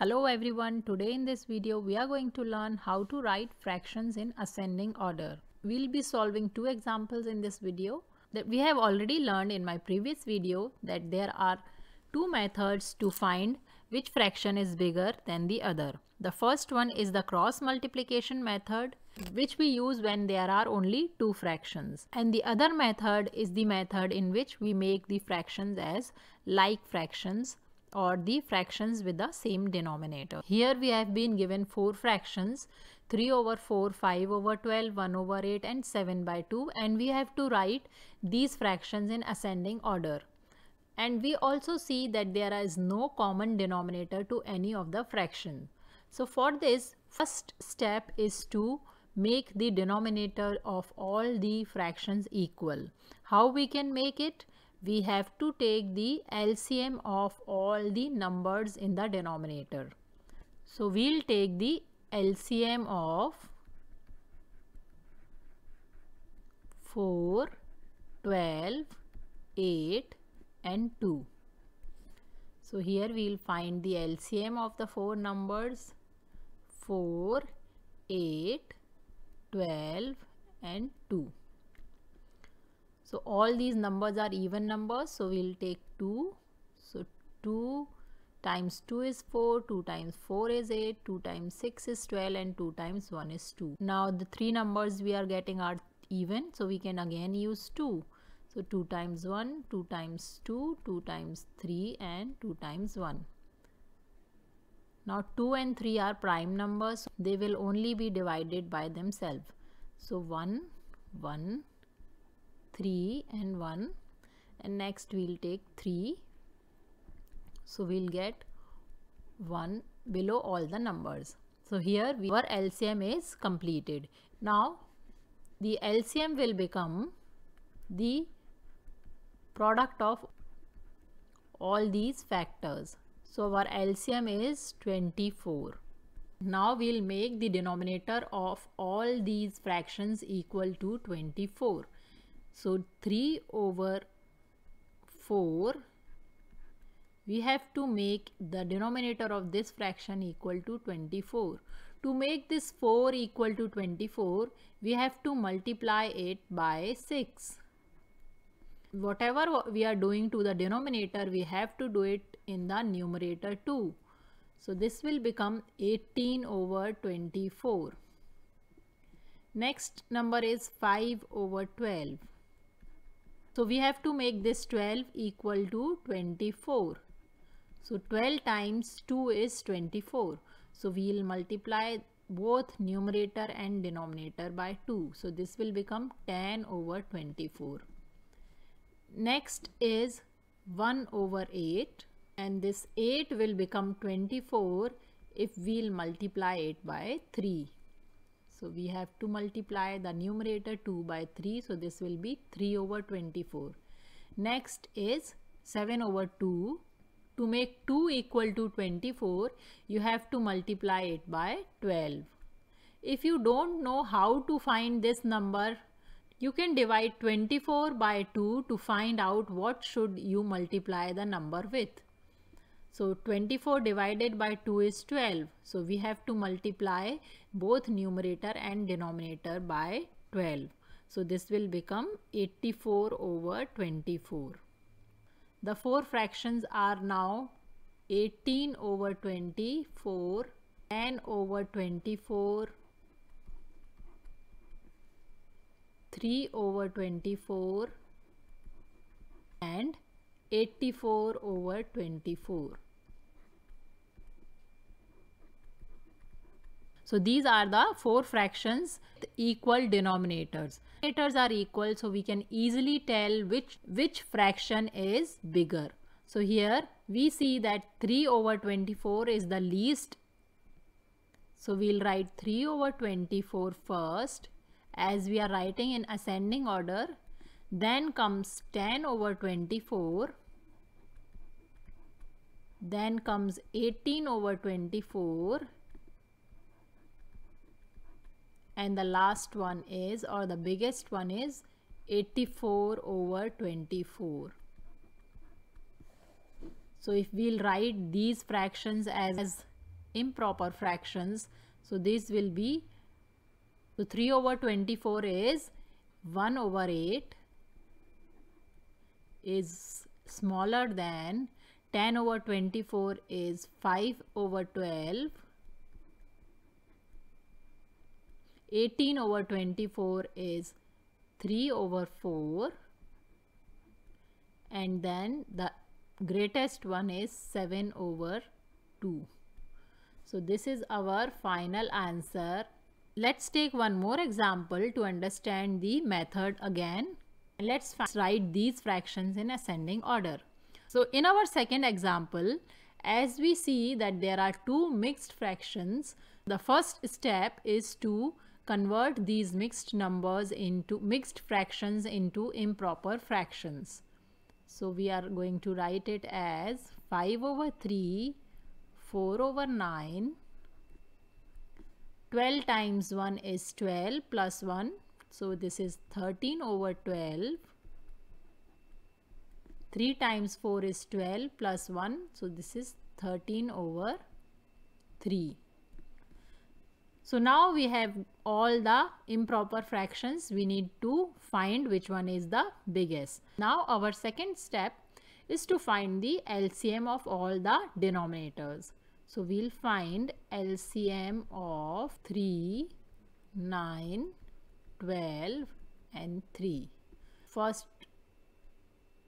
Hello everyone, today in this video we are going to learn how to write fractions in ascending order. We'll be solving two examples in this video that we have already learned in my previous video that there are two methods to find which fraction is bigger than the other. The first one is the cross multiplication method which we use when there are only two fractions and the other method is the method in which we make the fractions as like fractions or the fractions with the same denominator. Here we have been given 4 fractions 3 over 4, 5 over 12, 1 over 8 and 7 by 2 and we have to write these fractions in ascending order. And we also see that there is no common denominator to any of the fraction. So for this first step is to make the denominator of all the fractions equal. How we can make it? we have to take the LCM of all the numbers in the denominator. So we'll take the LCM of 4, 12, 8 and 2. So here we'll find the LCM of the four numbers 4, 8, 12 and 2. So all these numbers are even numbers. So we'll take 2. So 2 times 2 is 4, 2 times 4 is 8, 2 times 6 is 12 and 2 times 1 is 2. Now the three numbers we are getting are even. So we can again use 2. So 2 times 1, 2 times 2, 2 times 3 and 2 times 1. Now 2 and 3 are prime numbers. They will only be divided by themselves. So 1, 1, 3 and 1 and next we'll take 3 so we'll get 1 below all the numbers so here we, our LCM is completed now the LCM will become the product of all these factors so our LCM is 24 now we'll make the denominator of all these fractions equal to 24 so 3 over 4 we have to make the denominator of this fraction equal to 24. To make this 4 equal to 24, we have to multiply it by 6. Whatever we are doing to the denominator, we have to do it in the numerator too. So this will become 18 over 24. Next number is 5 over 12. So we have to make this 12 equal to 24. So 12 times 2 is 24. So we will multiply both numerator and denominator by 2. So this will become 10 over 24. Next is 1 over 8 and this 8 will become 24 if we'll multiply it by 3. So we have to multiply the numerator 2 by 3. So this will be 3 over 24. Next is 7 over 2. To make 2 equal to 24, you have to multiply it by 12. If you don't know how to find this number, you can divide 24 by 2 to find out what should you multiply the number with. So 24 divided by 2 is 12. So we have to multiply both numerator and denominator by 12. So this will become 84 over 24. The four fractions are now 18 over 24, 10 over 24, 3 over 24 and 84 over 24. So these are the four fractions with equal denominators. Denominators are equal so we can easily tell which, which fraction is bigger. So here we see that 3 over 24 is the least. So we'll write 3 over 24 first. As we are writing in ascending order, then comes 10 over 24. Then comes 18 over 24. And the last one is, or the biggest one is 84 over 24. So if we'll write these fractions as, as improper fractions, so this will be, so 3 over 24 is 1 over 8 is smaller than 10 over 24 is 5 over 12. 18 over 24 is 3 over 4 and then the greatest one is 7 over 2. So this is our final answer. Let's take one more example to understand the method again. Let's write these fractions in ascending order. So in our second example, as we see that there are two mixed fractions, the first step is to convert these mixed numbers into mixed fractions into improper fractions. So we are going to write it as 5 over 3, 4 over 9, 12 times 1 is 12 plus 1 so this is 13 over 12. 3 times 4 is 12 plus 1. So this is 13 over 3. So now we have all the improper fractions. We need to find which one is the biggest. Now our second step is to find the LCM of all the denominators. So we'll find LCM of 3, 9, 12 and 3. First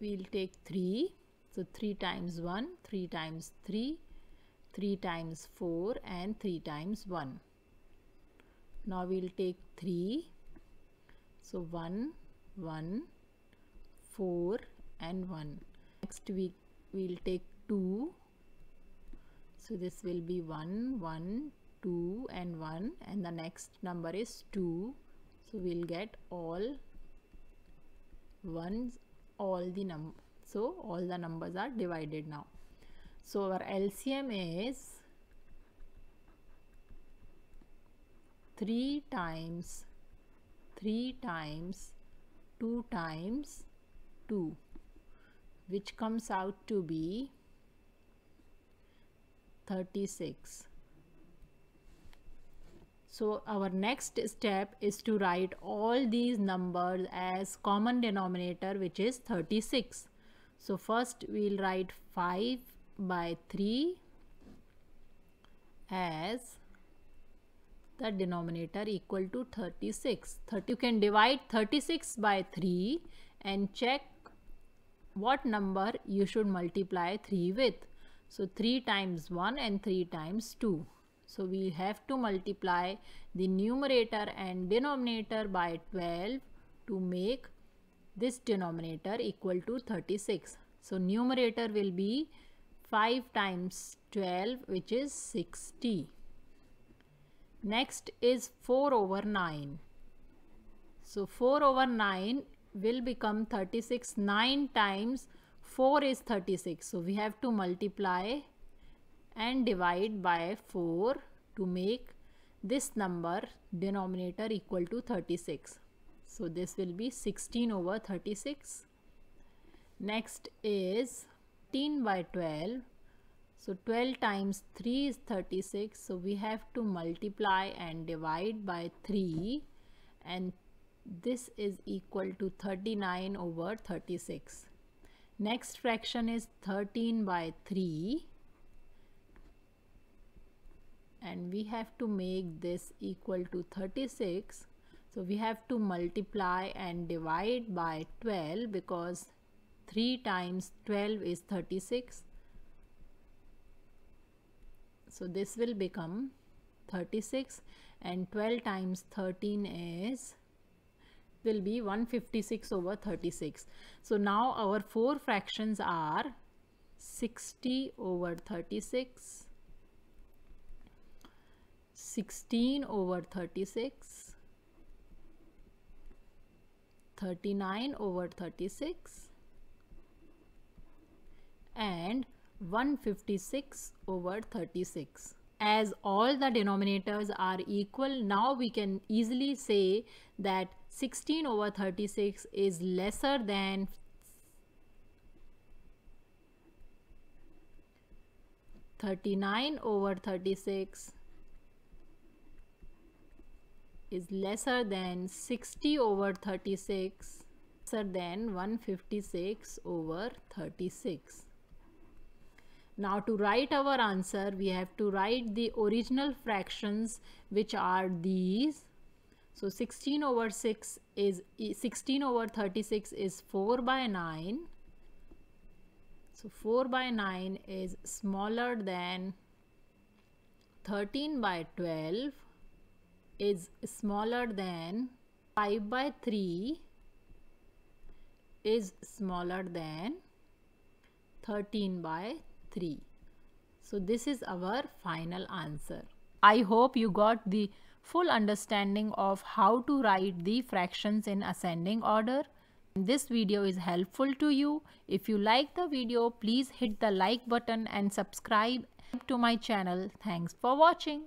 we'll take 3. So 3 times 1, 3 times 3, 3 times 4 and 3 times 1. Now we'll take 3. So 1, 1, 4 and 1. Next we will take 2. So this will be 1, 1, 2 and 1 and the next number is 2 so we'll get all ones all the num so all the numbers are divided now so our LCM is 3 times 3 times 2 times 2 which comes out to be 36 so our next step is to write all these numbers as common denominator which is 36. So first we'll write 5 by 3 as the denominator equal to 36. 30, you can divide 36 by 3 and check what number you should multiply 3 with. So 3 times 1 and 3 times 2. So we have to multiply the numerator and denominator by 12 to make this denominator equal to 36. So numerator will be 5 times 12 which is 60. Next is 4 over 9. So 4 over 9 will become 36. 9 times 4 is 36. So we have to multiply and divide by 4 to make this number denominator equal to 36. So this will be 16 over 36. Next is 10 by 12. So 12 times 3 is 36. So we have to multiply and divide by 3 and this is equal to 39 over 36. Next fraction is 13 by 3 and we have to make this equal to 36 so we have to multiply and divide by 12 because 3 times 12 is 36 so this will become 36 and 12 times 13 is will be 156 over 36 so now our four fractions are 60 over 36 16 over 36 39 over 36 and 156 over 36 as all the denominators are equal now we can easily say that 16 over 36 is lesser than Thirty-nine over thirty-six is lesser than 60 over 36 lesser than 156 over 36. Now to write our answer we have to write the original fractions which are these. So 16 over 6 is 16 over 36 is 4 by 9. So 4 by 9 is smaller than 13 by 12 is smaller than 5 by 3 is smaller than 13 by 3. So this is our final answer. I hope you got the full understanding of how to write the fractions in ascending order. This video is helpful to you. If you like the video, please hit the like button and subscribe to my channel. Thanks for watching.